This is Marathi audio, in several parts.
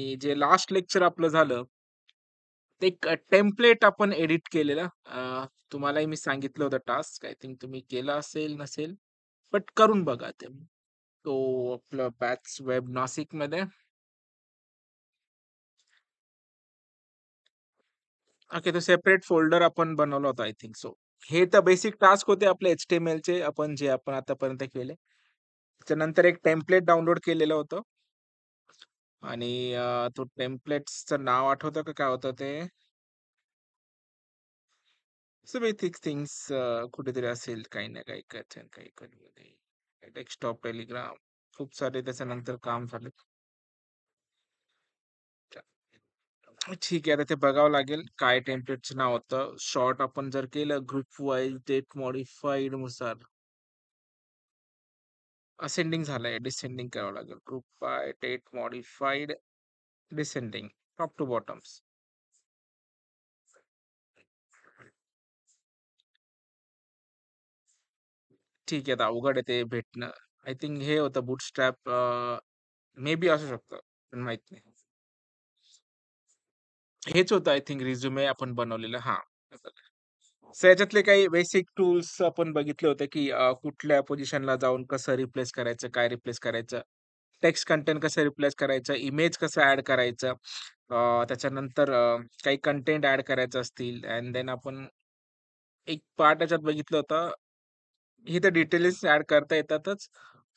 जे लास्ट लेक्चर आपलं झालं ते एक टेम्पलेट आपण एडिट केलेलं तुम्हालाही मी सांगितलं होतं टास्क आय थिंक तुम्ही केला असेल नसेल बट करून बघा ते तो आपलं बॅच वेब नाशिक मध्ये ओके तो सेपरेट फोल्डर आपण बनवला होता आय थिंक सो हे तर बेसिक टास्क होते आपले एच टी एम एल चे आपण जे आपण आतापर्यंत केले त्याच्यानंतर एक टेम्पलेट डाउनलोड केलेलं होतं आणि तो टेम्प्लेट्सचं नाव आठवतं का काय होतं ते? सो बेसिक थिंग्स कुठेतरी असेल काही ना काही कथन काही कधी डेस्कटॉप, टेलिग्राम खूप सारे त्याच्यानंतर काम झाले. ठीक आहे. आता ते बघावं लागेल काय टेम्प्लेटचं नाव होतं. शॉर्ट आपण जर केलं ग्रुप वाईज डेट नुसार असेंडिंग झालंय डिसेंडिंग करावं लागेल group by date modified descending top to bottoms ठीक आहे आता अवघड येते भेटणं आय थिंक हे होतं स्ट्रॅप मे बी असू शकतं पण माहित नाही हेच होतं आय थिंक रिझ्युमे आपण बनवलेलं हा सो याच्यातले काही बेसिक टूल्स आपण बघितले होते, की कुठल्या पोझिशनला जाऊन कसं रिप्लेस करायचं, काय रिप्लेस करायचं? टेक्स्ट कंटेंट कसं रिप्लेस करायचं? इमेज कसं ऍड करायचं? त्याच्यानंतर काही कंटेंट ऍड करायचं असतील अँड देन आपण एक पार्ट याच्यात बघितलं होतं. हे तर डिटेल्स ऍड करता येतातच.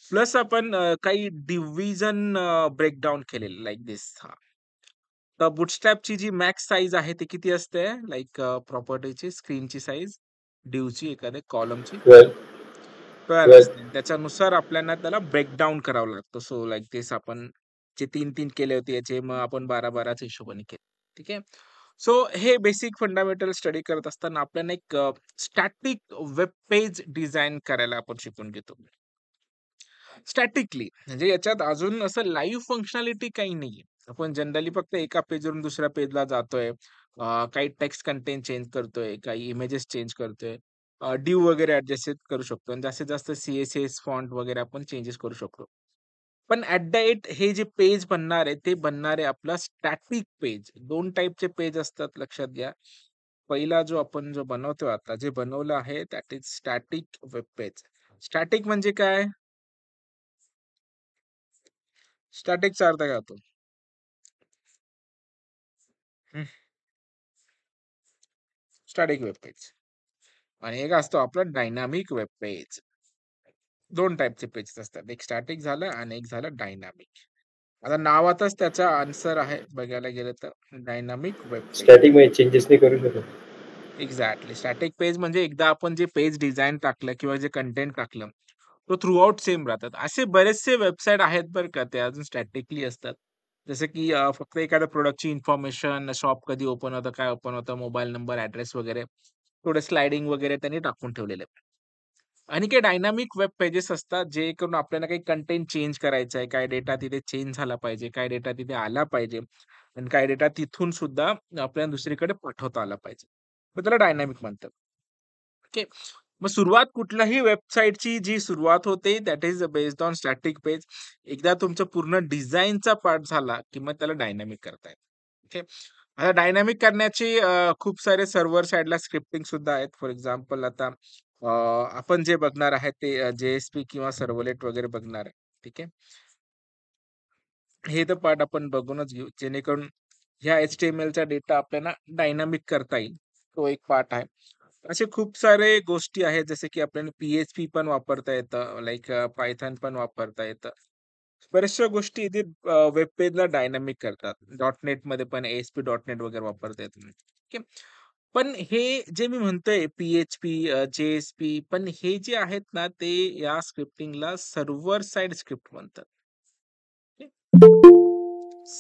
प्लस आपण काही डिव्हिजन ब्रेकडाऊन केले केलेलं लाईक दिस हा तर बुटस्ट्रॅपची जी मॅक्स साईज आहे ती किती असते लाईक प्रॉपर्टीची स्क्रीनची साईज ड्यूची एखाद्या कॉलमची ची त्याच्यानुसार आपल्याला त्याला ब्रेकडाऊन करावं लागतं सो लाईक तेच आपण जे तीन तीन केले होते याचे मग आपण बारा बाराच्या हिशोबाने केले ठीक आहे सो हे बेसिक फंडामेंटल स्टडी करत असताना आपल्याला एक स्टॅटिक वेब पेज डिझाईन करायला आपण शिकून घेतो स्टॅटिकली म्हणजे याच्यात अजून असं लाईव्ह फंक्शनॅलिटी काही नाहीये आपण जनरली फक्त एका पेजवरून दुसऱ्या पेजला जातोय काही टेक्स्ट कंटेंट चेंज करतोय काही इमेजेस चेंज करतोय ड्यू वगैरे ऍडजस्ट करू शकतो आणि जास्तीत जास्त सीएसएस फॉन्ट वगैरे आपण चेंजेस करू शकतो पण ऍट द एट हे जे पेज बनणार आहे ते बनणार आहे आपला स्टॅटिक पेज दोन टाईपचे पेज असतात लक्षात घ्या पहिला जो आपण जो बनवतोय आता जे बनवलं आहे that is static web page static म्हणजे काय स्टॅटिकचा अर्थ काय होतो स्टॅटिक वेब पेज आणि एक असतो आपला डायनामिक वेब पेज. टाईपचे पेजेस असतात. एक स्टॅटिक झालं आणि एक झालं डायनामिक. आता नावातच त्याचा आन्सर आहे बघायला गेलं तर डायनामिक वेब स्टॅटिक चेंजेस नाही करू शकत. एक्झॅक्टली. स्टॅटिक पेज म्हणजे एकदा आपण जे पेज डिझाईन टाकलं किंवा जे कंटेंट टाकलं, तो थ्रू आउट सेम राहतात. असे बरेचसे वेबसाईट आहेत बरं का, ते अजून स्टॅटिकली असतात. जसं की फक्त एखाद्या प्रोडक्टची इन्फॉर्मेशन, शॉप कधी ओपन होतं, काय ओपन होतं, मोबाईल नंबर, ऍड्रेस वगैरे थोडं स्लायडिंग वगैरे त्यांनी टाकून ठेवलेले आणि काही डायनामिक वेब पेजेस असतात, जे करून आपल्याला काही कंटेंट चेंज करायचा आहे, काय डेटा तिथे चेंज झाला पाहिजे, काय डेटा तिथे आला पाहिजे आणि काय डेटा तिथून सुद्धा आपल्याला दुसरीकडे पाठवता आला पाहिजे. त्याला डायनामिक म्हणतात. ओके. मग सुरुवात कुठल्याही वेबसाईटची जी सुरुवात होते that is based on static page एकदा तुमचं पूर्ण डिझाईनचा पार्ट झाला की मग त्याला डायनामिक करता येईल आता डायनामिक करण्याची खूप सारे सर्व्हर साईडला स्क्रिप्टिंग सुद्धा आहेत फॉर एक्झाम्पल आता आपण जे बघणार आहे ते जे एस पी किंवा सर्वलेट वगैरे बघणार आहे ठीक आहे हे तर पार्ट आपण बघूनच घेऊ जेणेकरून ह्या एच टी एम एलचा डेटा आपल्याला डायनामिक करता येईल तो एक पार्ट आहे असे खूप सारे गोष्टी आहेत जसे की आपल्याला पीएचपी पण वापरता येतं लाईक पायथन पण वापरता येतं बऱ्याचशा गोष्टी इथे वेब पेजला डायनामिक करतात डॉट मध्ये पण एएसपी डॉट नेट वगैरे वापरता येतं ओके पण हे जे मी म्हणतोय पीएचपी पी पण हे जे आहेत ना ते या स्क्रिप्टिंगला सर्व्हर साइड स्क्रिप्ट म्हणतात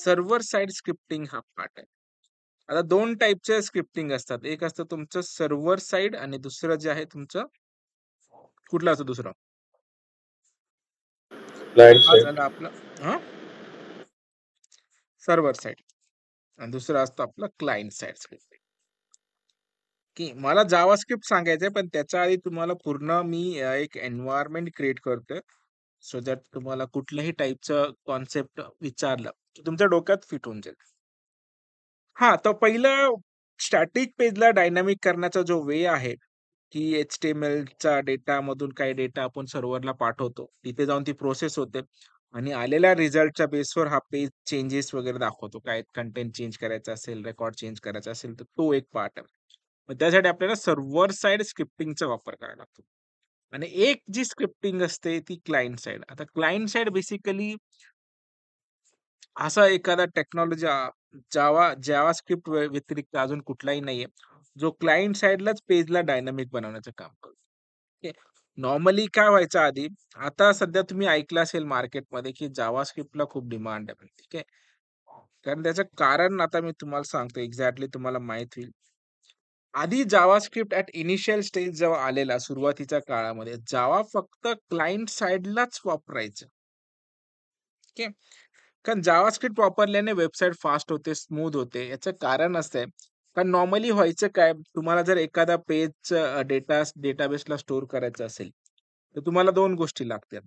सर्व्हर साइड स्क्रिप्टिंग हा पार्ट आहे आता दोन टाईपचे स्क्रिप्टिंग असतात एक असतं तुमचं सर्व्हर साइड आणि दुसरं जे आहे तुमचं कुठलं असतं दुसरं आपलं सर्व्हर साइड आणि दुसरं असतं आपलं क्लायंट साइड स्क्रिप्टिंग की मला जावा स्क्रिप्ट सांगायचंय पण त्याच्या आधी तुम्हाला पूर्ण मी एक एन्व्हायरमेंट क्रिएट करतोय सो दॅट तुम्हाला कुठल्याही टाईपचं कॉन्सेप्ट विचारलं की तुमच्या डोक्यात फिट होऊन जाईल हा तर पहिलं स्टॅटिक पेजला डायनॅमिक करण्याचा जो वे आहे, की डेटा मधून काही डेटा आपण सर्व्हरला पाठवतो. तिथे जाऊन ती प्रोसेस होते आणि आलेल्या रिझल्टच्या बेसवर हा पेज चेंजेस वगैरे दाखवतो. काय कंटेंट चेंज करायचा असेल, रेकॉर्ड चेंज करायचा असेल, तर तो एक पार्ट आहे. मग त्यासाठी आपल्याला सर्व्हर साइड स्क्रिप्टिंगचा वापर करावा लागतो. आणि एक जी स्क्रिप्टिंग असते ती क्लायंट साइड. आता क्लायंट साइड बेसिकली असा एखादा टेक्नॉलॉजी जावा जावा स्क्रिप्ट व्यतिरिक्त अजून कुठलाही नाहीये जो क्लायंट साइडलाच पेजला डायनामिक बनवण्याचं काम करतो नॉर्मली काय व्हायचं आधी आता सध्या तुम्ही ऐकलं असेल मार्केटमध्ये की जावा स्क्रिप्टला खूप डिमांड आहे ठीक आहे कारण त्याचं कारण आता मी तुम्हाला सांगतो एक्झॅक्टली तुम्हाला माहित होईल आधी JavaScript at initial stage जेव्हा आलेला सुरुवातीच्या काळामध्ये जावा फक्त क्लायंट साइडलाच वापरायचं कारण जावास्क्रिप्ट वापरल्याने वेबसाईट फास्ट होते स्मूथ होते याचं कारण असं आहे कारण नॉर्मली व्हायचं काय तुम्हाला जर एखादा पेज डेटा डेटाबेसला स्टोअर करायचा असेल तर तुम्हाला दोन गोष्टी लागतात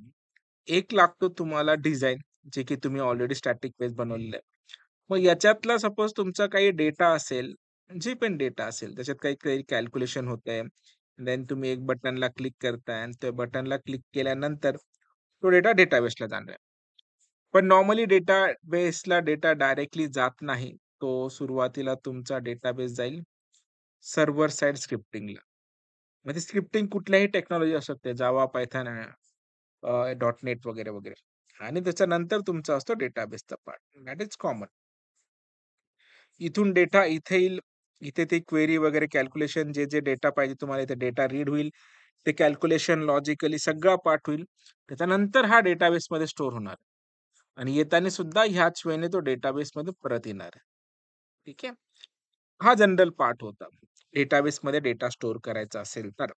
एक लागतो तुम्हाला डिझाईन जे की तुम्ही ऑलरेडी स्टॅटिक पेज बनवलेलं आहे मग याच्यातला सपोज तुमचा काही डेटा असेल जे पण डेटा असेल त्याच्यात काही काही कॅल्क्युलेशन होत देन तुम्ही एक बटनला क्लिक करताय आणि त्या बटनला क्लिक केल्यानंतर तो डेटा डेटाबेसला जाणार आहे पण नॉर्मली डेटाबेसला डेटा डायरेक्टली जात नाही. तो सुरुवातीला तुमचा डेटाबेस जाईल सर्व्हर साइड स्क्रिप्टिंगला. म्हणजे स्क्रिप्टिंग कुठल्याही टेक्नॉलॉजी असू शकते. पायथान पायथन डॉट वगैरे, वगैरे. आणि त्याच्यानंतर तुमचा असतो डेटाबेसचा पार्ट. That is common. इथून डेटा इथे येईल. इथे ते क्वेरी वगैरे कॅल्क्युलेशन जे, जे डेटा पाहिजे तुम्हाला इथे डेटा रीड होईल. ते कॅल्क्युलेशन लॉजिकली सगळा पार्ट होईल. त्याच्यानंतर हा डेटाबेसमध्ये स्टोअर होणार. आणि येताना सुद्धा ह्याच वेळेने तो डेटाबेस मध्ये परत येणार ठीक आहे हा जनरल पार्ट होता डेटाबेस मध्ये डेटा स्टोर करायचा असेल तर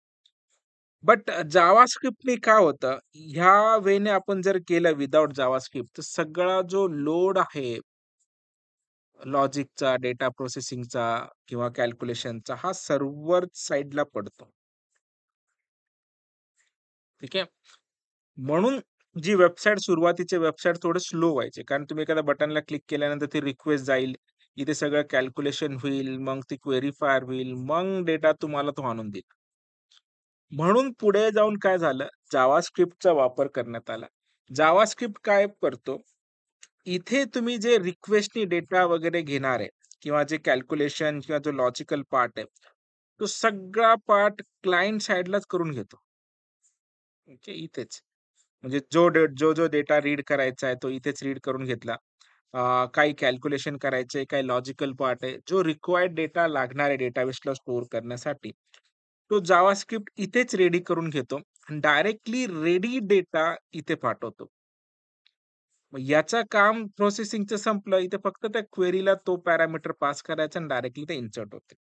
बट जावा स्क्रिप्टने काय होतं ह्या वेने आपण जर केलं विदाउट जावा स्क्रिप्ट तर सगळा जो लोड आहे लॉजिकचा डेटा प्रोसेसिंगचा किंवा कॅल्क्युलेशनचा हा सर्व्हर साइडला पडतो ठीक आहे म्हणून जी वेबसाईट सुरुवातीचे वेबसाईट थोडं स्लो व्हायचे कारण तुम्ही एखाद्या बटनला क्लिक केल्यानंतर ती रिक्वेस्ट जाईल इथे सगळं कॅल्क्युलेशन होईल मग ती क्वेरीफायर होईल मग डेटा तुम्हाला तो आणून देईल म्हणून पुढे जाऊन काय झालं जावा वापर करण्यात आला जावा स्क्रिप्ट काय करतो इथे तुम्ही जे रिक्वेस्टनी डेटा वगैरे घेणार आहे किंवा जे कॅल्क्युलेशन किंवा जो लॉजिकल पार्ट आहे तो सगळा पार्ट क्लायंट साईडलाच करून घेतो इथेच म्हणजे जो जो जो डेटा रीड करायचा आहे तो इथेच रीड करून घेतला. काही कॅल्क्युलेशन करायचे, काही लॉजिकल पार्ट आहे. जो रिक्वायर्ड डेटा लागणार आहे डेटाबेसला स्टोअर करण्यासाठी, तो जावास्क्रिप्ट इथेच रेडी करून घेतो आणि डायरेक्टली रेडी डेटा इथे पाठवतो. मग याचं काम प्रोसेसिंगचं संपलं. इथे फक्त त्या क्वेरीला तो पॅरामीटर पास करायचा आणि डायरेक्टली ते इन्सर्ट होते.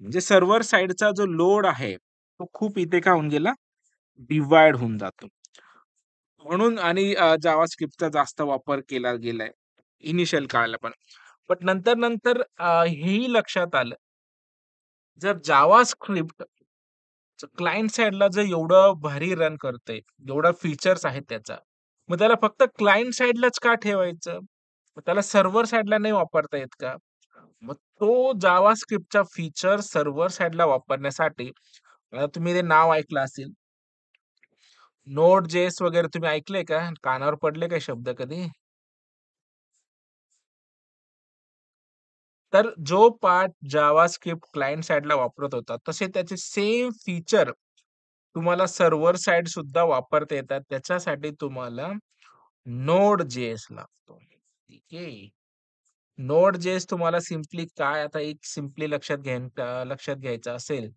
म्हणजे सर्व्हर साइडचा जो लोड आहे, तो खूप इथे का होऊन गेला, डिवाइड होऊन जातो. म्हणून आणि जावा स्क्रिप्टचा जास्त वापर केला गेलाय इनिशियल काळाला पण पण नंतर नंतर हेही लक्षात आलं जर जावा स्क्रिप्ट क्लायंट साईडला जर एवढं भारी रन करतंय एवढा फीचर्स आहेत त्याचा मग त्याला फक्त क्लायंट साइडलाच का ठेवायचं मग त्याला सर्व्हर साइडला नाही वापरता येत का मग तो जावा स्क्रिप्टचा फीचर सर्व्हर साइडला वापरण्यासाठी तुम्ही ते नाव ऐकलं असेल नोट जेस वगैरे तुम्ही ऐकले का कानावर पडले का शब्द कधी तर जो पार्ट जावा स्क्रिप्ट क्लायंट साईडला वापरत होता तसे त्याचे सेम फीचर तुम्हाला सर्व्हर साइड सुद्धा वापरता येतात त्याच्यासाठी तुम्हाला नोड जेस लागतो ठीक आहे नोड जेस तुम्हाला सिम्पली काय आता एक सिम्पली लक्षात घ्या लक्षात घ्यायचं असेल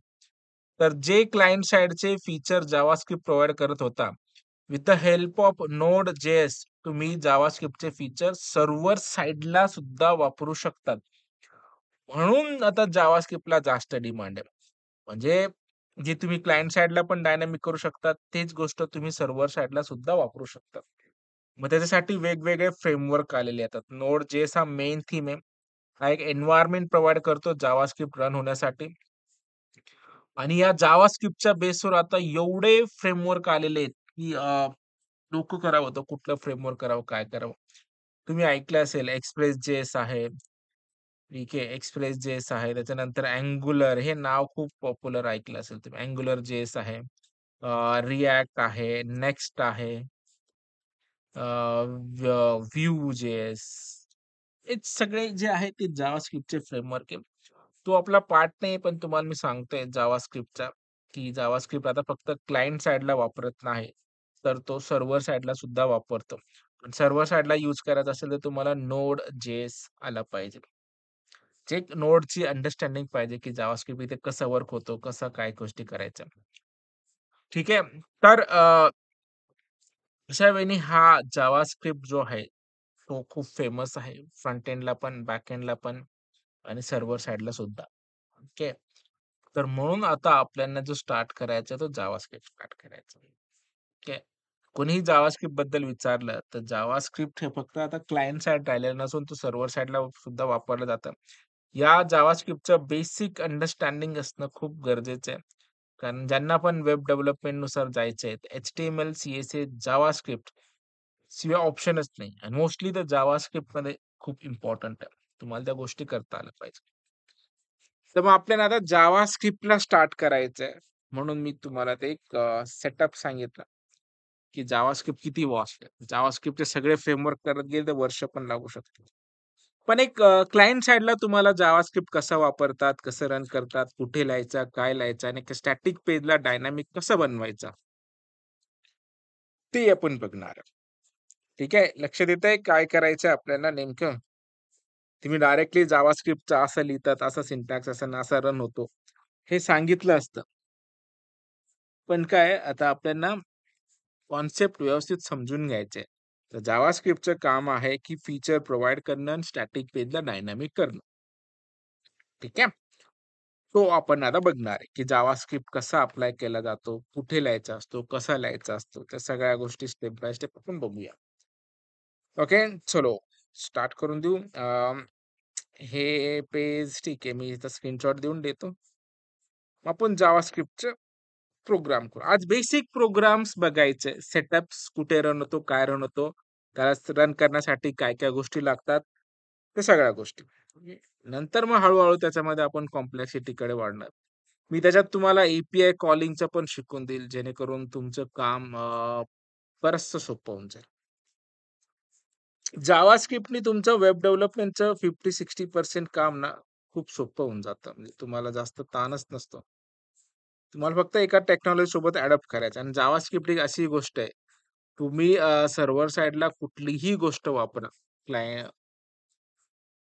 तर जे क्लायंट साइडचे फीचर जावास्क्रिप्ट प्रोव्हाइड करत होता with the help of Node JS तुम्ही जावास्क्रिप्टचे फीचर सर्व्हर साइडला सुद्धा वापरू शकतात म्हणून आता जावास्क्रिप्टला जास्त डिमांड आहे म्हणजे जे तुम्ही क्लायंट साइडला पण डायनामिक करू शकता तेच गोष्ट तुम्ही सर्व्हर साइडला सुद्धा वापरू शकता मग त्याच्यासाठी वेगवेगळे फ्रेमवर्क आलेले येतात नोड जेस हा मेन थीम आहे हा एक एन्व्हायरमेंट प्रोव्हाइड करतो जावास्क्रिप्ट रन होण्यासाठी आणि या जावा स्क्रिप्टच्या बेसवर आता एवढे फ्रेमवर्क आलेले आहेत की लोक करावं तर कुठलं फ्रेमवर्क करावं काय करावं तुम्ही ऐकलं असेल एक्सप्रेस जेस आहे ठीक आहे एक्सप्रेस जेस आहे त्याच्यानंतर अँग्युलर हे नाव खूप पॉप्युलर ऐकलं असेल तुम्ही अँग्युलर जेस आहे रिॲक्ट आहे नेक्स्ट आहे व्ह्यू जेस हे सगळे जे आहे ते जावा स्क्रिप्टचे फ्रेमवर्क आहे तो आपला पार्ट नाही पण तुम्हाला मी सांगतोय जावा स्क्रिप्टचा की जावा स्क्रिप्ट आता फक्त क्लायंट साईडला वापरत नाही तर तो सर्व्हर साईडला सुद्धा वापरतो पण सर्व्हर साईडला युज करायचा असेल तर तुम्हाला नोड जेस आला पाहिजे जे नोडची अंडरस्टँडिंग पाहिजे की जावा स्क्रिप्ट इथे कसं वर्क होतो कसं काय गोष्टी करायचं ठीक आहे तर अशा वेळी हा जावा स्क्रिप्ट जो आहे तो खूप फेमस आहे फ्रंट एंडला पण बॅक एंडला पण आणि सर्व्हर साईडला सुद्धा ओके तर म्हणून आता आपल्याला जो स्टार्ट करायचा तो जावास्क्रिप्ट स्टार्ट करायचा ओके कोणीही जावास्क्रिप्ट बद्दल विचारलं तर जावास्क्रिप्ट हे फक्त आता क्लायंट साईड राहिलेलं नसून तो सर्व्हर साईडला सुद्धा वापरलं जातं या जावास्क्रिप्टचं बेसिक अंडरस्टँडिंग असणं खूप गरजेचं आहे कारण ज्यांना पण वेब डेव्हलपमेंट नुसार जायचं आहे H T M L C S A JavaScript शिवाय ऑप्शनच नाही आणि मोस्टली तर जावास्क्रिप्ट मध्ये खूप इम्पॉर्टंट आहे तुम्हाला त्या गोष्टी करता आल्या पाहिजे तर मग आपल्याला आता जावा स्क्रिप्टला स्टार्ट करायचंय म्हणून मी तुम्हाला ते एक सेटअप सांगितलं की जावा स्क्रिप्ट किती वॉस्ट जावा स्क्रिप्टचे सगळे फ्रेमवर्क करत गेले तर वर्ष पण लागू शकते पण एक क्लायंट साईडला तुम्हाला जावा स्क्रिप्ट कसं वापरतात कसं रन करतात कुठे लिहायचा काय लिहायचा आणि स्टॅटिक पेजला डायनामिक कसं बनवायचा ते आपण बघणार ठीक आहे लक्ष देत आहे काय करायचं आपल्याला नेमकं तुम्ही डायरेक्टली जावा स्क्रिप्टचा असं लिहितात असा सिंटॅक्स असं असा रन होतो हे सांगितलं असतं पण काय आता आपल्याला कॉन्सेप्ट व्यवस्थित समजून घ्यायचे तर जावा स्क्रिप्टचं काम आहे की फीचर प्रोव्हाइड करणं आणि स्टॅटिक पेजला डायनामिक करणं ठीक आहे तो आपण आता बघणार आहे की जावा स्क्रिप्ट कसा अप्लाय केला जातो कुठे लिहायचा असतो कसा लिहायचा असतो त्या सगळ्या गोष्टी स्टेप बाय स्टेप आपण बघूया ओके चलो स्टार्ट करून देऊ हे पेज ठीक आहे मी इथं स्क्रीनशॉट देऊन देतो आपण जावा जावास्क्रिप्टचे प्रोग्राम करू आज बेसिक प्रोग्राम्स बघायचे सेटअप्स कुठे रन होतो काय रन होतो त्याला रन करण्यासाठी काय काय गोष्टी लागतात त्या सगळ्या गोष्टी म्हणजे नंतर मग हळूहळू त्याच्यामध्ये आपण कॉम्प्लेक्सिटीकडे वाढणार मी त्याच्यात तुम्हाला एपीआय कॉलिंगचं पण शिकून देईल जेणेकरून तुमचं काम बरचसं सोपं होऊन जाईल जावा तुमचं वेब डेव्हलपमेंटचं फिफ्टी सिक्स्टी पर्सेंट काम ना खूप सोपं होऊन जातं. म्हणजे तुम्हाला जास्त ताणच नसतो. तुम्हाला फक्त एका टेक्नॉलॉजी सोबत अडॉप्ट करायचं आणि जावा स्क्रिप्ट अशी गोष्ट आहे. तुम्ही सर्व्हर साइडला कुठलीही गोष्ट वापरा. क्लाय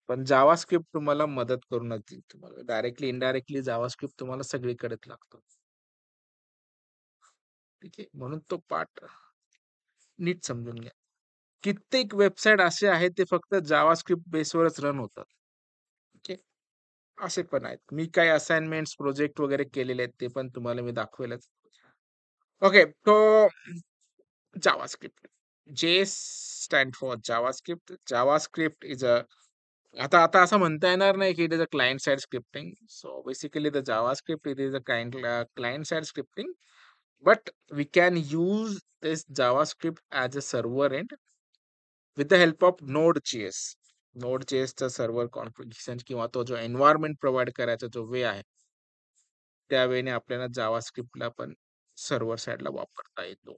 पण जावा स्क्रिप्ट तुम्हाला मदत करूनच देईल तुम्हाला. डायरेक्टली, इनडायरेक्टली जावा स्क्रिप्ट तुम्हाला सगळीकडेच लागतो. ठीक आहे. म्हणून तो पाठ नीट समजून घ्या. कित्येक वेबसाईट असे आहेत ते फक्त जावा स्क्रिप्ट बेसवरच रन होतात ओके असे पण आहेत मी काही असाइनमेंट प्रोजेक्ट वगैरे केलेले आहेत ते पण तुम्हाला मी दाखवेलच ओके तो जावा स्क्रिप्ट जे stand for JavaScript JavaScript is a आता आता असं म्हणता येणार नाही की it is a client side scripting so basically the JavaScript it is a client client side scripting but we can use this JavaScript as a server end with the help of Node JS Node चेसचा सर्व्हर कॉन्फिगरेशन किंवा तो जो एन्व्हायरमेंट प्रोव्हाइड करायचा जो वे आहे त्या वेने आपल्याला जावा स्क्रिप्टला पण सर्व्हर साईडला वापरता येतो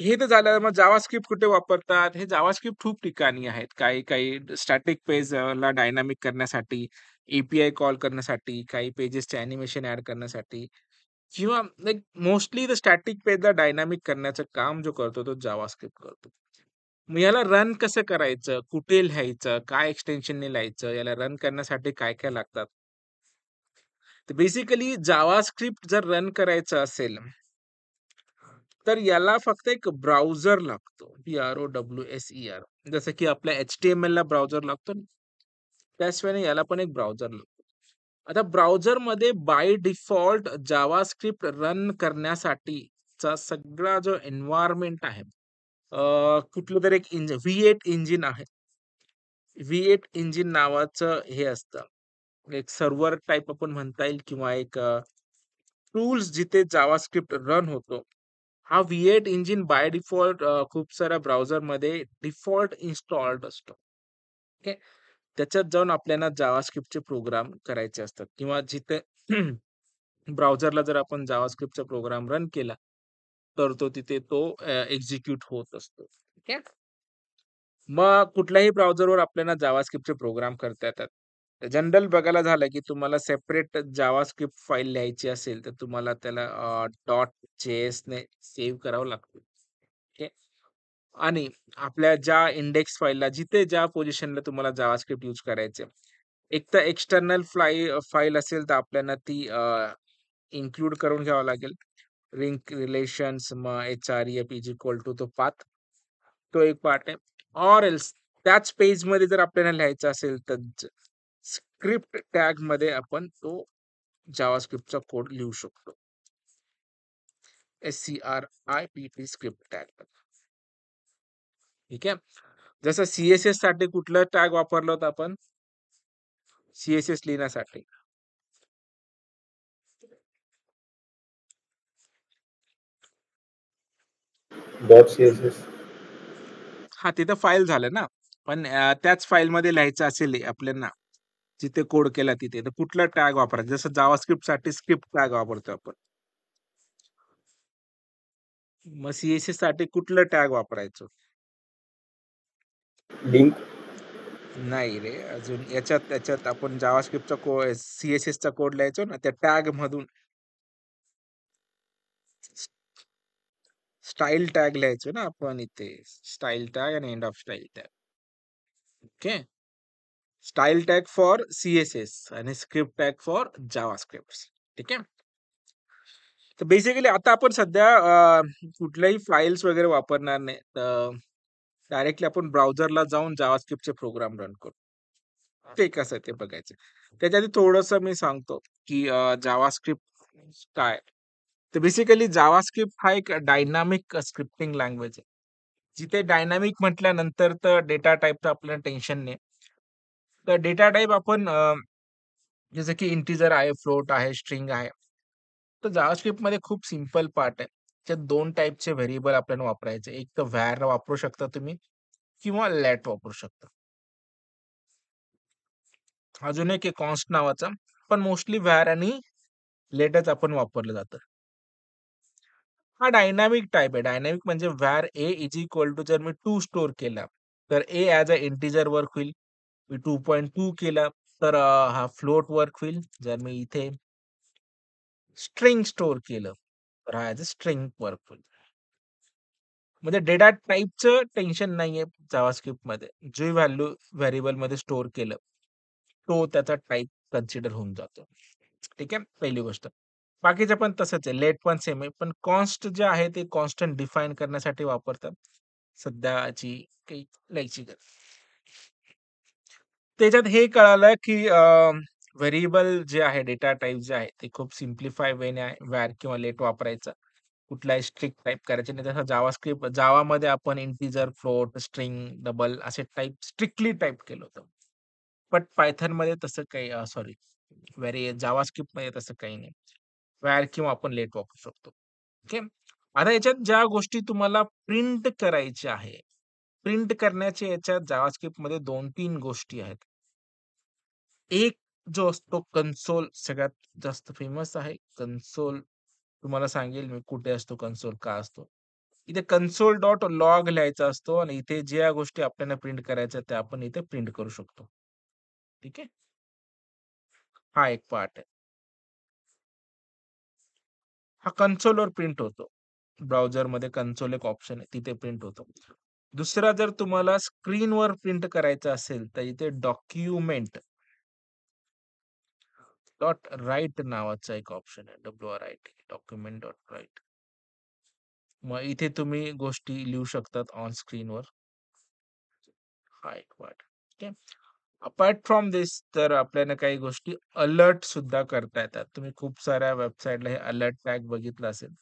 हे तर झालं मग जावा स्क्रिप्ट कुठे वापरतात हे जावा स्क्रिप्ट खूप ठिकाणी आहेत काही काही स्टॅटिक पेजला डायनामिक करण्यासाठी एपीआय कॉल करण्यासाठी काही पेजेसचे अॅनिमेशन ऍड करण्यासाठी किंवा लाईक मोस्टली द स्टॅटिक पेजला डायनामिक करण्याचं काम जो करतो तो जावास्क्रिप्ट करतो मग याला रन कसं करायचं कुठे लिहायचं काय एक्सटेन्शनने लिहायचं याला रन करण्यासाठी काय काय लागतात तर बेसिकली जावास्क्रिप्ट जर रन करायचं असेल तर याला फक्त एक ब्राउझर लागतो B R O W S E R जसं की आपल्या एच टी एम एल ला ब्राउजर लागतो त्याशिवाय याला पण एक ब्राउझर लागतो आता मध्ये by default JavaScript run करण्यासाठीचा सगळा जो एन्व्हायरमेंट आहे कुठलं तरी एक इंजिन व्ही एट इंजिन आहे व्ही एट इंजिन नावाचं हे असतं एक सर्व्हर टाइप आपण म्हणता येईल किंवा एक टूल्स जिथे जावा स्क्रिप्ट रन होतो हा V eight engine by default खूप साऱ्या ब्राउझरमध्ये डिफॉल्ट इन्स्टॉल्ड असतो ओके त्याच्यात जाऊन आपल्याला जावास्क्रिप्टचे प्रोग्राम करायचे असतात किंवा जिथे ब्राउझरला जर आपण जावास्क्रिप्टचा प्रोग्राम रन केला तर तो तिथे तो एक्झिक्यूट होत असतो मग कुठल्याही ब्राउझरवर आपल्याला जावास्क्रिप्टचे प्रोग्राम करता येतात जनरल बघायला झालं की तुम्हाला सेपरेट जावास्क्रिप्ट फाईल लिहायची असेल तर तुम्हाला त्याला डॉट जे एस ने सेव्ह करावं लागतं आणि आपल्या ज्या इंडेक्स फाईलला जिथे ज्या पोझिशनला तुम्हाला जावा स्क्रिप्ट यूज करायचे एक तर एक्सटर्नल फ्लाय फाईल असेल तर आपल्याला ती इन्क्लूड करून घ्यावं लागेल रिंक रिलेशन मग H R F is equal to तो पाथ तो एक पार्ट आहे ऑर एल्स त्याच पेज मध्ये जर आपल्याला लिहायचं असेल तर स्क्रिप्ट टॅग मध्ये आपण तो जावा स्क्रिप्टचा कोड लिहू शकतो S C R I P T script tag ठीक आहे जसं सीएसएस साठी कुठलं टॅग वापरलं होतं आपण सीएसएस लिहिण्यासाठी हा तिथं फाईल झालं ना पण त्याच फाईल मध्ये लिहायचं असेल आपल्याला जिथे कोड केला तिथे तर कुठला टॅग वापरायचा जसं जावा स्क्रिप्ट साठी स्क्रिप्ट टॅग वापरतो आपण मग सीएसएस साठी कुठलं टॅग वापरायचं लिंक नाही रे अजून याच्यात त्याच्यात आपण जावास्क्रिप्टचा कोड सीएसएस चा कोड लिहायचो ना त्या टॅग मधून स्टाईल टॅग लिहायचो ना आपण इथे स्टाईल टॅग आणि end of style tag okay style tag for CSS आणि स्क्रिप्ट टॅग फॉर जावास्क्रिप्ट ठीक आहे तर बेसिकली आता आपण सध्या कुठल्याही फाईल्स वगैरे वापरणार नाही तर डायरेक्टली आपण ब्राउझरला जाऊन जावास्क्रिप्टचे प्रोग्राम रन करू ते कसं ते बघायचं त्याच्या आधी थोडस मी सांगतो की जावास्क्रिप्ट काय तर बेसिकली जावास्क्रिप्ट हा एक डायनामिक स्क्रिप्टिंग लँग्वेज आहे जिथे डायनामिक म्हटल्यानंतर तर डेटा टाईपचं आपल्याला टेन्शन नाही तर डेटा टाईप आपण जसं की इंटिजर आहे फ्लोट आहे स्ट्रिंग आहे तर जावास्क्रिप्ट मध्ये खूप सिम्पल पार्ट आहे त्या दोन टाईपचे व्हेरिएबल आपल्याला वापरायचे एक तर व्हॅर वापरू शकता तुम्ही किंवा लॅट वापरू शकता अजून एक कॉन्स्ट नावाचा पण मोस्टली व्हॅर आणि लेटच आपण वापरलं जातं हा डायनामिक टाईप आहे डायनामिक म्हणजे var A is equal to जर मी टू स्टोर केला तर A as a integer work होईल मी टू पॉईंट टू केला तर हा फ्लोट वर्क होईल जर मी इथे स्ट्रिंग स्टोर केलं राहायचं स्ट्रिंग वर्कफुल. म्हणजे डेटा टाइपचं टेन्शन नाहीये मध्ये जे व्हॅल्यू मध्ये स्टोअर केलं, तो त्याचा टाईप कन्सिडर होऊन जातो. ठीक आहे, पहिली गोष्ट. बाकीचं पण तसंच आहे. लेट पण सेम आहे. पण कॉन्स्ट जे आहे ते कॉन्स्टंट डिफाईन करण्यासाठी वापरतात. सध्याची काही लयची गरज. त्याच्यात हे कळालं की व्हेरिएबल जे आहे डेटा टाईप जे आहे ते खूप सिम्प्लिफाय वेने आहे वॅर किंवा लेट वापरायचं कुठलाही स्ट्रिक्ट टाईप करायचे नाही जसं जावास्क्रिप्ट जावामध्ये आपण इंटीजर फ्लोट स्ट्रिंग डबल असे टाईप स्ट्रिक्टली टाईप केलं होतं बट पायथन मध्ये तसं काही सॉरी व्हेरी जावास्क्रिप्ट मध्ये तसं काही नाही वॅर किंवा आपण लेट वापरू शकतो ओके आता याच्यात ज्या गोष्टी तुम्हाला प्रिंट करायच्या आहे प्रिंट करण्याचे याच्यात जावास्क्रिप्ट मध्ये दोन तीन गोष्टी आहेत एक जो असतो कन्सोल सगळ्यात जास्त फेमस आहे. कन्सोल तुम्हाला सांगेल मी कुठे असतो कन्सोल, का असतो. इथे कन्सोल डॉट लॉग लिहायचा असतो आणि इथे ज्या गोष्टी आपल्याला प्रिंट करायच्या त्या आपण इथे प्रिंट करू शकतो. ठीक आहे. हा एक पार्ट आहे. हा कन्सोलवर प्रिंट होतो. ब्राउझरमध्ये कन्सोल एक ऑप्शन आहे, तिथे प्रिंट होतो. दुसरा जर तुम्हाला स्क्रीनवर प्रिंट करायचा असेल, तर इथे डॉक्युमेंट डॉट राईट नावाचा एक ऑप्शन आहे W R I T document dot write मग इथे तुम्ही गोष्टी लिहू शकतात ऑन स्क्रीनवर हा एक वाट ठीक अपार्ट फ्रॉम दिस तर आपल्याला काही गोष्टी अलर्ट सुद्धा करता येतात तुम्ही खूप साऱ्या वेबसाईटला हे अलर्ट टॅग बघितलं असेल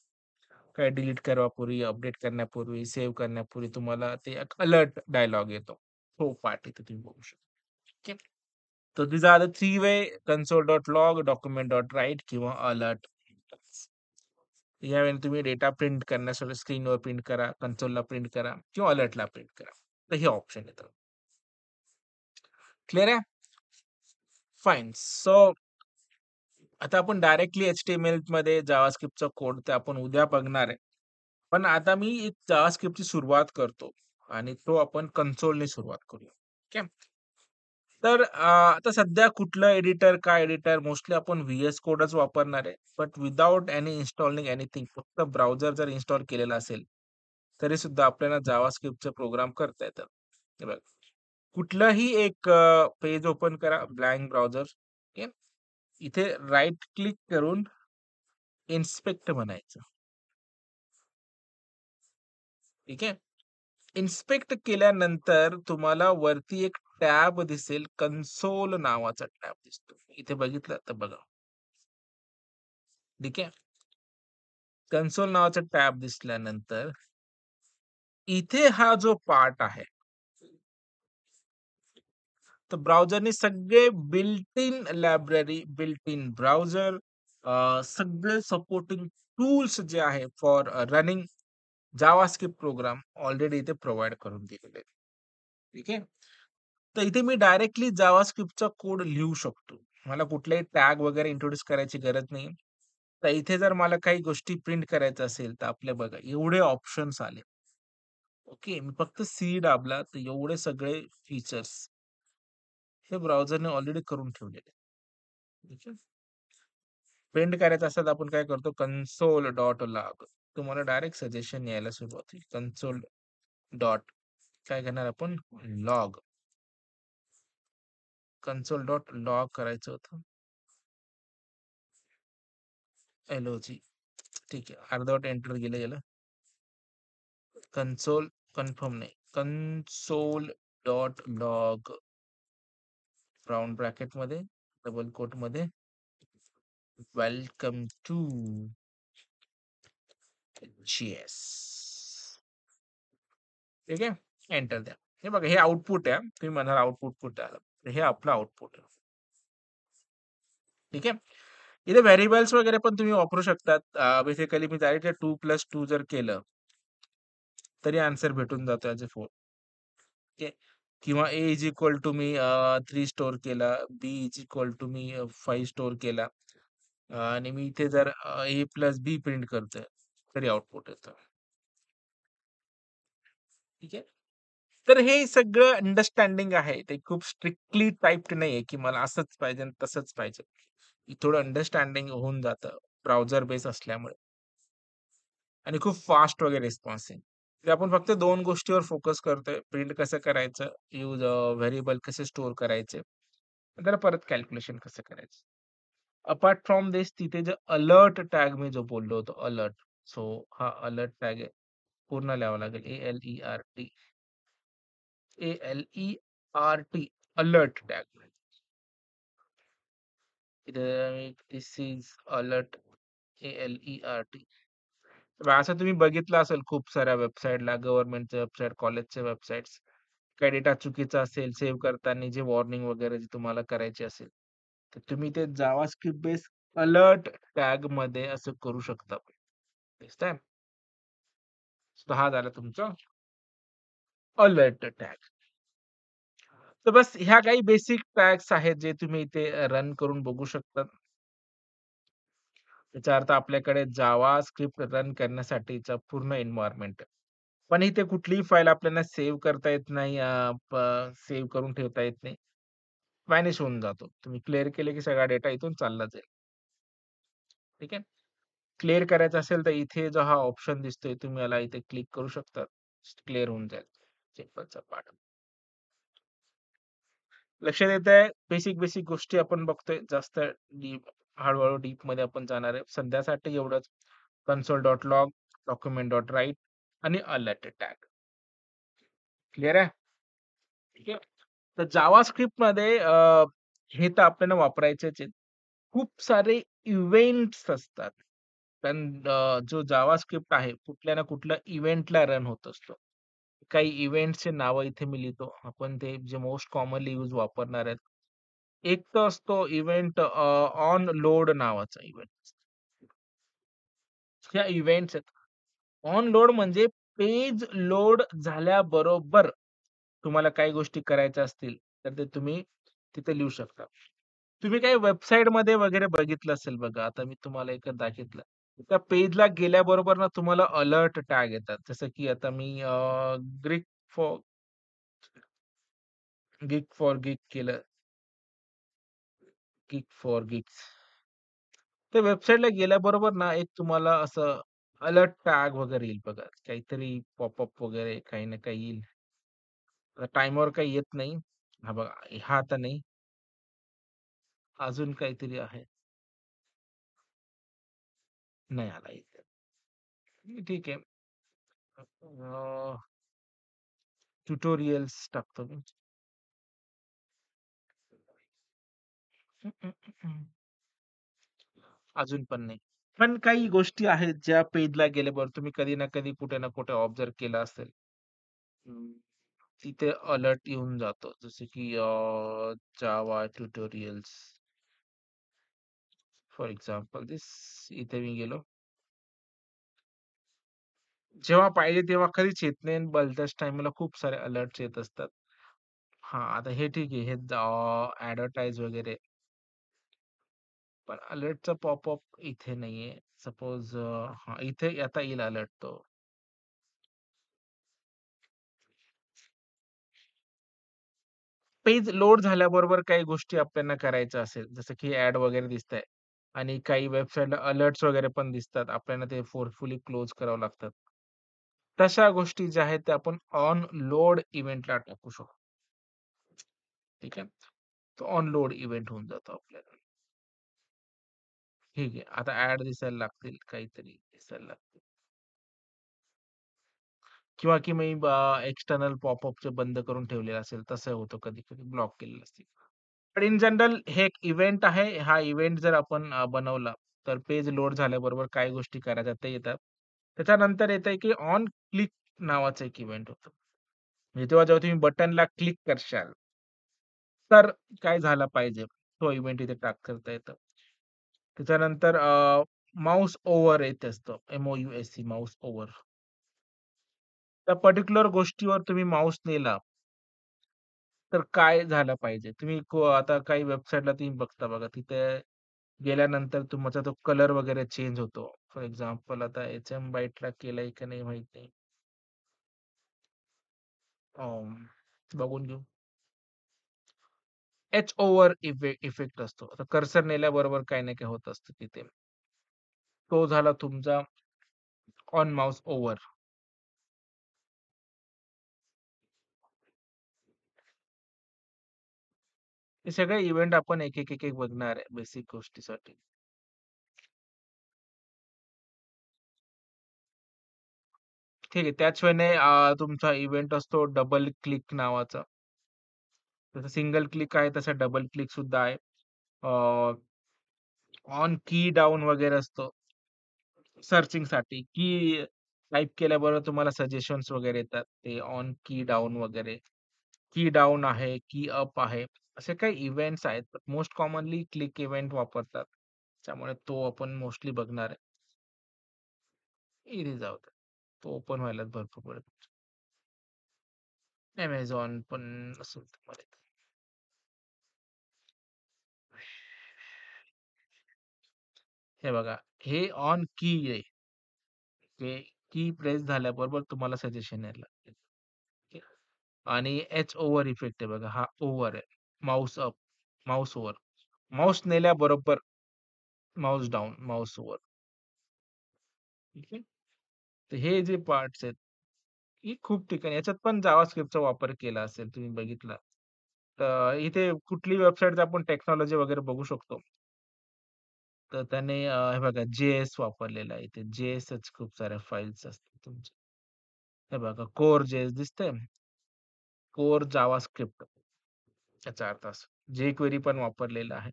काही डिलीट करवापूर्वी अपडेट करण्यापूर्वी सेव्ह करण्यापूर्वी तुम्हाला ते अलर्ट डायलॉग येतो तो पार्ट इथे तुम्ही बघू शकता ठीक three way console dot log document dot write किंवा अलर्ट यावेळी तुम्ही डेटा प्रिंट करण्यासाठी स्क्रीनवर प्रिंट करा कन्सोलला प्रिंट करा किंवा अलर्टला प्रिंट करा तर हे ऑप्शन येतं क्लिअर आहे फाईन सो आता आपण directly H T M L मध्ये जावास्क्रिप्टचा कोड ते आपण उद्या बघणार आहे पण आता मी एक जावास्क्रिप्टची सुरुवात करतो आणि तो आपण कन्सोलने सुरुवात करूया ठीक तर आता सध्या कुठलं एडिटर, काय एडिटर मोस्टली आपण व्ही-एस कोडच वापरणार आहे. But without any installing anything फक्त ब्राउझर जर इन्स्टॉल केलेला असेल, तरी सुद्धा आपल्याला जावा JavaScriptचे प्रोग्राम करता येतात. बघ कुठलंही एक पेज ओपन करा, ब्लँक ब्राउझर. ओके. इथे राईट क्लिक करून इन्स्पेक्ट म्हणायचं. ठीक आहे. इन्स्पेक्ट केल्यानंतर तुम्हाला वरती एक टॅब दिसेल कन्सोल नावाचा टॅब दिसतो इथे बघितलं तर बघा ठीक आहे कन्सोल नावाचा टॅब दिसल्यानंतर इथे हा जो पार्ट आहे तर ब्राउझरने सगळे built in library built in browser सगळे सपोर्टिंग टूल्स जे आहे for running JavaScript program already इथे प्रोव्हाइड करून दिलेले ठीक आहे. तर इथे मी डायरेक्टली जावास्क्रिप्टचा कोड लिहू शकतो. मला कुठलाही टॅग वगैरे इंट्रोड्यूस करायची गरज नाही. तर इथे जर मला काही गोष्टी प्रिंट करायचं असेल तर आपले बघा एवढे ऑप्शन्स आले. ओके. मी फक्त सी डाबला तर एवढे सगळे फीचर्स हे ब्राउझरने ऑलरेडी करून ठेवलेले प्रिंट करायचं असेल आपण काय करतो कन्सोल डॉट console.log तुम्हारा डायरेक्ट सजेशन यायला सुरुवात डॉट का करणार लॉग कंसोल डॉट लॉग कराच होतं जी ठीक आहे अर्धवट एंटर गेल गेलं कंसोल कन्फर्म नहीं console dot log round bracket मध्य डबल कोट मध्य वेलकम टू जीएस ठीक आहे एंटर द्या हे बघा हे आउटपुट आहे तुम्ही म्हणाल आउटपुट कुठे आलं हे आपलं आउटपुट आहे ठीक आहे इथे व्हेरिएबल्स वगैरे पण तुम्ही वापरू शकतात बेसिकली मी डायरेक्ट टू प्लस टू जर केलं तरी आन्सर भेटून जातो ॲज अ फोर ओके किंवा ए इज इक्वल टू मी थ्री स्टोर केला बी इज इक्वल टू मी फाईव्ह स्टोर केला आणि मी इथे जर ए प्लस बी प्रिंट करतोय तरी आउटपुट येतं ठीक आहे तर हे सगळं अंडरस्टँडिंग आहे ते खूप स्ट्रिक्टली टाईप्ड नाहीये की मला असंच पाहिजे तसंच पाहिजे थोडं अंडरस्टँडिंग होऊन जातं ब्राउजर बेस असल्यामुळे आणि खूप फास्ट वगैरे रिस्पॉन्सिंग आपण फक्त दोन गोष्टीवर फोकस करतोय प्रिंट कसं करायचं यूज व्हेरिएबल uh, कसे स्टोअर करायचे तर परत कॅल्क्युलेशन कसं करायचं अपार्ट फ्रॉम दिस तिथे जे अलर्ट टॅग मी जो बोललो होतो अलर्ट सो हा अलर्ट टॅग पूर्ण लिहावा लागेल A L E R T A L E R T alert tag alert A L E R T असं तुम्ही बघितलं असेल खूप साऱ्या वेबसाईटला गव्हर्नमेंटचे वेबसाईट कॉलेजच्या वेबसाईट काही डेटा चुकीचा असेल सेव्ह करताना जे वॉर्निंग वगैरे जे तुम्हाला करायचे असेल तर तुम्ही ते JavaScript base alert tag मध्ये असं करू शकता आहे सो हा झाला तुमचं अलर्ट टॅग तर बस ह्या काही बेसिक टॅग्स आहेत जे तुम्ही इथे रन करून बघू शकता त्याचा अर्थ आपल्याकडे जावा स्क्रिप्ट रन करण्यासाठीचा पूर्ण एन्व्हायरमेंट पण इथे कुठलीही फाईल आपल्याला सेव्ह करता येत नाही सेव्ह करून ठेवता येत नाही वॅनिश होऊन जातो तुम्ही क्लिअर केले की सगळा डेटा इथून चालला जाईल ठीक आहे क्लिअर करायचं असेल तर इथे जो हा ऑप्शन दिसतोय तुम्ही याला इथे क्लिक करू शकता क्लिअर होऊन जाईल सिम्पलचा पार्ट लक्षात येत आहे बेसिक बेसिक गोष्टी आपण बघतोय जास्त डीप हळूहळू डीप मध्ये आपण जाणार आहे सध्यासाठी एवढंच console dot log document dot write आणि अलर्ट टॅग क्लिअर आहे ठीक आहे तर जावा स्क्रिप्ट मध्ये हे तर आपल्याला वापरायचे खूप सारे इव्हेंट्स असतात पण जो जावा स्क्रिप्ट आहे, कुठल्या ना कुठल्या इव्हेंटला रन होत असतो. काही इव्हेंटचे नाव इथे मी लिहितो. आपण ते जे मोस्ट कॉमनली यूज वापरणार आहेत. एक तर असतो इव्हेंट ऑन लोड नावाचा इव्हेंट. ह्या इव्हेंट्स आहेत. ऑन लोड म्हणजे पेज लोड झाल्याबरोबर तुम्हाला काही गोष्टी करायच्या असतील, तर ते तुम्ही तिथे लिहू शकता. तुम्ही काही वेबसाईट मध्ये वगैरे बघितलं असेल बघा. आता मी तुम्हाला एक दाखितलं. त्या पेजला गेल्याबरोबर ना तुम्हाला अलर्ट टॅग येतात. जसं की आता मी ग्रीक for for for for geek केलं. Geek for Geeks. त्या वेबसाईटला गेल्याबरोबर ना एक तुम्हाला असं अलर्ट टॅग वगैरे येईल बघा. काहीतरी पॉपअप वगैरे काही ना काही येईल. आता टाईमवर काही येत नाही. हा बघा हा आता नाही. अजून काहीतरी आहे. नहीं आला इसे। ठीक है। ट्यूटोरियल्स ट्युटोरियल्स तो अजून पण नाही. पण काही गोष्टी आहेत ज्या पेजला तुम्ही कधी ना कधी, कुठे ना कुठे ऑब्झर्व्ह केलं असेल. हम्म, तिथे अलर्ट येऊन जातो. की Java tutorials. For example this इथे मी गेलो जेव्हा पाहिजे तेव्हा कधीच येत नाही बल त्याच टाइमला खूप सारे अलर्ट येत असतात हा आता हे ठीक आहे हे ऍडव्हर्टाइज वगैरे पण अलर्टचा पॉपअप इथे नाहीये सपोज हा इथे आता येईल अलर्ट तो पेज लोड झाल्याबरोबर काही गोष्टी आपल्याला करायचं असेल जसं की ऍड वगैरे दिसत आहे आणि काही वेबसाईटला अलर्ट्स वगैरे पण दिसतात. आपल्याला ते फोर्सफुली क्लोज करावं लागतात. तशा गोष्टी ज्या आहेत त्या आपण ऑन लोड इव्हेंटला टाकू शकतो. ठीक आहे. तो ऑन लोड इव्हेंट होऊन जातो आपल्याला ठीक आहे. आता ऍड दिसायला लागतील काहीतरी दिसायला लागतील. किंवा की मी एक्सटर्नल एक्स्टर्नल पॉपअपचे बंद करून ठेवलेलं असेल तसं होतं कधी-कधी ब्लॉक केलेलं असतील पण इन जनरल हे एक इव्हेंट आहे. हा इव्हेंट जर आपण बनवला, तर पेज लोड झाल्याबरोबर काय गोष्टी करायच्या ते येतात. त्याच्यानंतर येत की ऑन क्लिक नावाचं एक इव्हेंट होत म्हणजे तेव्हा जेव्हा तुम्ही बटनला क्लिक करशाल तर काय झालं पाहिजे, तो इव्हेंट इथे ट्रॅक करता येतं. त्याच्यानंतर माऊस माउस ओव्हर येत असतं. M O U S C e, mouse over. त्या पर्टिक्युलर गोष्टीवर तुम्ही माउस नेला तर काय झालं पाहिजे? तुम्ही आता काही वेबसाईटला तुम्ही बघता बघा तिथे गेल्यानंतर तुमचा तो कलर वगैरे चेंज होतो. फॉर एक्झाम्पल आता HM बाईटला केलाय की नाही माहित नाही. बघून घेऊ. एच ओव्हर इफे इफेक्ट असतो. आता कर्सर नेल्याबरोबर काही ना काही होत असतं तिथे. तो झाला तुमचा ऑन माउस ओव्हर. हे सगळे इव्हेंट आपण एक, एक, एक, एक बघणार आहे बेसिक गोष्टीसाठी. ठीक आहे. त्याच वेळेने तुमचा इव्हेंट असतो डबल क्लिक नावाचा. जसं सिंगल क्लिक आहे तसा डबल क्लिक सुद्धा आहे. ऑन की डाऊन वगैरे असतो. सर्चिंगसाठी की टाइप केल्याबरोबर तुम्हाला सजेशन्स वगैरे येतात. ते ऑन की डाऊन वगैरे. की डाऊन आहे, की अप आहे. असे काही इव्हेंट्स आहेत मोस्ट कॉमनली क्लिक इव्हेंट वापरतात. त्यामुळे तो आपण मोस्टली बघणार आहे. इथे जाऊ तो ओपन व्हायला भरपूर वेळ अमेझॉन Amazon पण असेल हे बघा हे ऑन की आहे की प्रेस झाल्याबरोबर तुम्हाला सजेशन यायला आणि एच ओव्हर इफेक्ट आहे बघा हा ओव्हर आहे. माऊस अप माउस माऊस नेल्या बरोबर माउस डाऊन माउस वर ठीक आहे तर हे जे पार्ट्स आहेत ही खूप ठिकाणी याच्यात पण जावास्क्रिप्टचा वापर केला असेल तुम्ही बघितला तर इथे कुठली वेबसाईट आपण टेक्नॉलॉजी वगैरे बघू शकतो तर त्याने हे बघा जे एस वापरलेला आहे इथे जे एस खूप साऱ्या फाईल्स असतात तुमच्या हे बघा कोर जे एस दिसतंय कोर जावास्क्रिप्ट याचा अर्थ जे jQuery पण वापरलेलं आहे.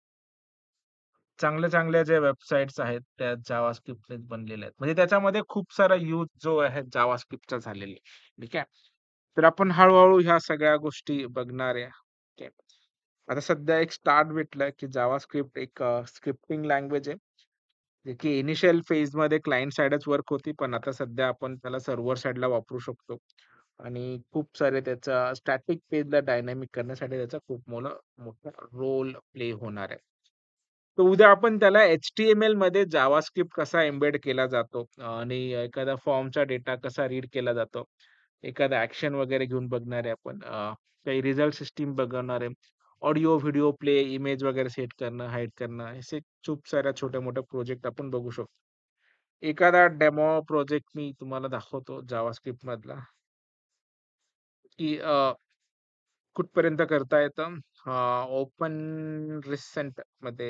चांगल्या, चांगल्या ज्या वेबसाईट्स आहेत त्या JavaScriptनेच बनलेल्या आहेत. म्हणजे त्याच्यामध्ये खूप सारा यूज जो आहे JavaScriptचा झालेला आहे. ठीक आहे. तर आपण हळूहळू ह्या सगळ्या गोष्टी बघणार आहे. आता सध्या एक स्टार्ट भेटलाय की स्क्रिप्ट एक स्क्रिप्टिंग लँग्वेज आहे. जे की इनिशियल फेजमध्ये क्लायंट साइडच वर्क होती, पण आता सध्या आपण त्याला सर्व्हर साइडला वापरू शकतो. आणि खूप सारे त्याचा स्टॅटिक पेजला डायनॅमिक करण्यासाठी त्याचा खूप मोला मोठा रोल प्ले होणार आहे तर उद्या आपण त्याला एच टी एम एल मध्ये जावा स्क्रिप्ट कसा एम्बेड केला जातो आणि एखादा फॉर्मचा डेटा कसा रीड केला जातो एखादा ऍक्शन वगैरे घेऊन बघणार आहे आपण काही रिझल्ट सिस्टीम बघणार आहे ऑडिओ व्हिडिओ प्ले इमेज वगैरे सेट करणं हाईड करणं असे खूप साऱ्या छोट्या मोठ्या प्रोजेक्ट आपण बघू शकतो एखादा डेमो प्रोजेक्ट मी तुम्हाला दाखवतो जावा स्क्रिप्ट मधला की कुठपर्यंत करता येतं? ओपन रिसेंट मध्ये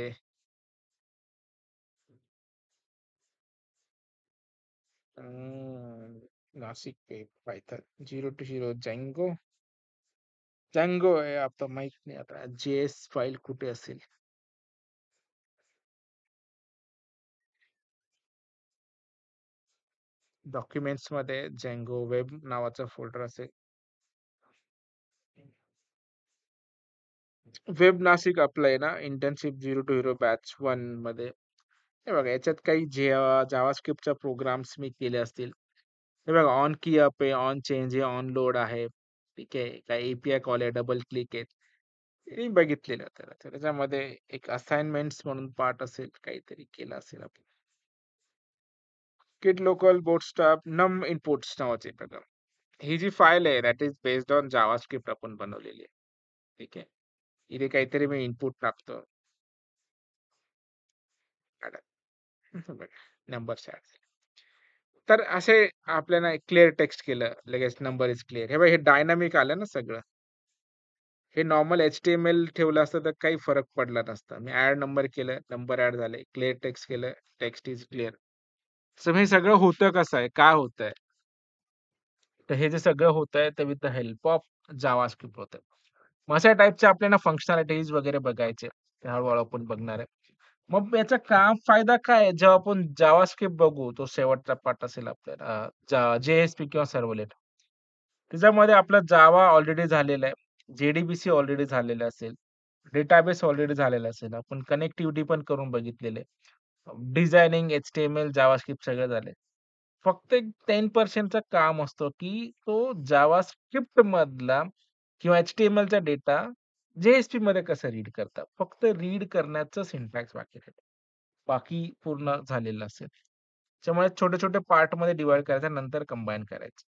नाशिक पे पायथन 0-0 जँगो जँगो आहे आता माहित नाही आता जेएस फाईल कुठे असेल? मध्ये जेंगो वेब नावाचा फोल्डर असेल. वेब नाशिक आपलं आहे ना internship zero to hero batch one मध्ये हे बघा याच्यात काही जे जावा प्रोग्राम्स मी केले असतील हे बघा ऑन की अप आहे ऑन चेंज आहे ऑन लोड आहे ठीक आहे काय एपीआय कॉल आहे डबल क्लिक आहेत हे बघितलेलं तर त्याच्यामध्ये एक असाइनमेंट म्हणून पार्ट असेल काहीतरी केलं असेल आपण kit local board staff num inputs नावाचे बघा ही जी फाईल आहे that is based on JavaScript आपण बनवलेली आहे ठीक आहे इथे काहीतरी मी इनपुट टाकतो नंबर तर असे आपल्याला क्लिअर टेक्स्ट केलं लगेच नंबर इज क्लिअर हे हे डायनामिक आलं ना सगळं हे normal H T M L ठेवलं असतं तर काही फरक पडला नसता मी ऍड नंबर केलं नंबर ऍड झाले क्लिअर टेक्स्ट केलं टेक्स्ट इज क्लिअर हे सगळं होतं कसं आहे काय होत आहे तर हे जे सगळं होत आहे ते with the help of JavaScript होतं मग अशा आपल्याला फंक्शनॅलिटीज वगैरे बघायचे हळूहळू आपण बघणार आहे मग याचा का फायदा काय जेव्हा आपण जावा स्क्रिप्ट बघू तो शेवटचा पार्ट असेल आपल्याला जेएसपी किंवा सर्वलेट त्याच्यामध्ये आपला जावा ऑलरेडी झालेला आहे जेडीबीसी ऑलरेडी झालेला असेल डेटाबेस ऑलरेडी झालेला असेल आपण कनेक्टिव्हिटी पण करून बघितलेले designing H T M L JavaScript सगळं झाले फक्त एक टेन पर्सेंटचं काम असतो की तो जावा स्क्रिप्ट मधला किंवा एच टी एम चा डेटा जे एस पी मध्ये कसं रीड करता फक्त रीड करण्याचं सिंटॅक्स बाकी राहील बाकी पूर्ण झालेलं असेल त्यामुळे छोटे छोटे पार्ट मध्ये डिवाइड करायचं नंतर कंबाईन करायचं